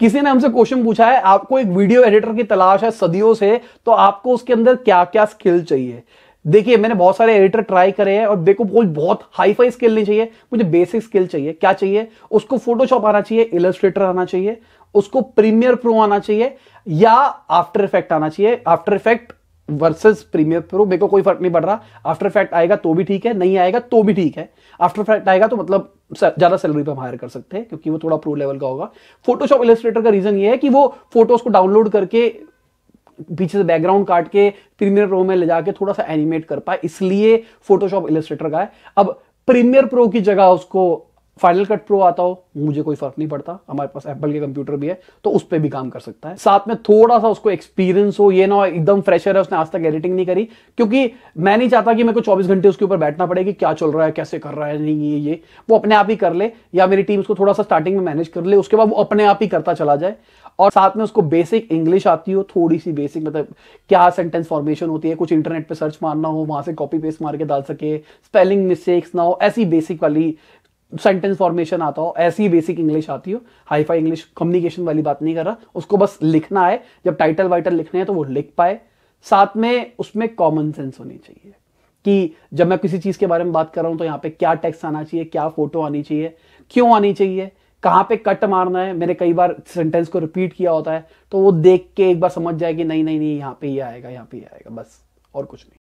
किसी ने हमसे क्वेश्चन पूछा है आपको एक वीडियो एडिटर की तलाश है सदियों से तो आपको उसके अंदर क्या क्या स्किल चाहिए देखिए मैंने बहुत सारे एडिटर ट्राई करे हैं और देखो कोई बहुत हाई फाई स्किल नहीं चाहिए मुझे बेसिक स्किल चाहिए क्या चाहिए उसको फोटोशॉप आना चाहिए इलस्ट्रेटर आना चाहिए उसको प्रीमियर प्रो आना चाहिए या आफ्टर इफेक्ट आना चाहिए After Effect versus Premiere Pro मेरे को कोई फर्क नहीं पड़ रहा आफ्टर फैक्ट आएगा तो भी ठीक है नहीं आएगा तो भी ठीक है आफ्टर फैक्ट आएगा तो मतलब ज्यादा सैलरी पे हम हायर कर सकते हैं क्योंकि वो थोड़ा प्रो लेवल का होगा फोटोशॉप इलेस्ट्रेटर का रीजन ये है कि वो फोटोज को डाउनलोड करके पीछे से बैकग्राउंड काट के प्रीमियर प्रो में ले जाके थोड़ा सा एनिमेट कर पाए इसलिए फोटोशॉप इलेस्ट्रेटर का है अब प्रीमियर प्रो की जगह उसको फाइनल कट प्रो आता हो मुझे कोई फर्क नहीं पड़ता हमारे पास एप्पल के कंप्यूटर भी है तो उस पर भी काम कर सकता है साथ में थोड़ा सा उसको एक्सपीरियंस हो ये ना एकदम फ्रेशर है उसने आज तक एडिटिंग नहीं करी क्योंकि मैं नहीं चाहता कि मेरे को 24 घंटे उसके ऊपर बैठना पड़े कि क्या चल रहा है कैसे कर रहा है नहीं ये ये वो अपने आप ही कर ले या मेरी टीम उसको थोड़ा सा स्टार्टिंग में मैनेज कर ले उसके बाद वो अपने आप ही करता चला जाए और साथ में उसको बेसिक इंग्लिश आती हो थोड़ी सी बेसिक मतलब क्या सेंटेंस फॉर्मेशन होती है कुछ इंटरनेट पर सर्च मारना हो वहां से कॉपी पेस्ट मार के डाल सके स्पेलिंग मिस्टेक्स ना हो ऐसी बेसिक वाली सेंटेंस फॉर्मेशन आता हो ऐसी बेसिक इंग्लिश आती हो हाई फाई इंग्लिश कम्युनिकेशन वाली बात नहीं कर रहा उसको बस लिखना है जब टाइटल वाइटल लिखने हैं तो वो लिख पाए साथ में उसमें कॉमन सेंस होनी चाहिए कि जब मैं किसी चीज़ के बारे में बात कर रहा हूं तो यहाँ पे क्या टेक्स्ट आना चाहिए क्या फोटो आनी चाहिए क्यों आनी चाहिए कहाँ पे कट मारना है मैंने कई बार सेंटेंस को रिपीट किया होता है तो वो देख के एक बार समझ जाए कि नहीं नहीं नहीं यहाँ पे ही आएगा यहाँ पे ही आएगा बस और कुछ नहीं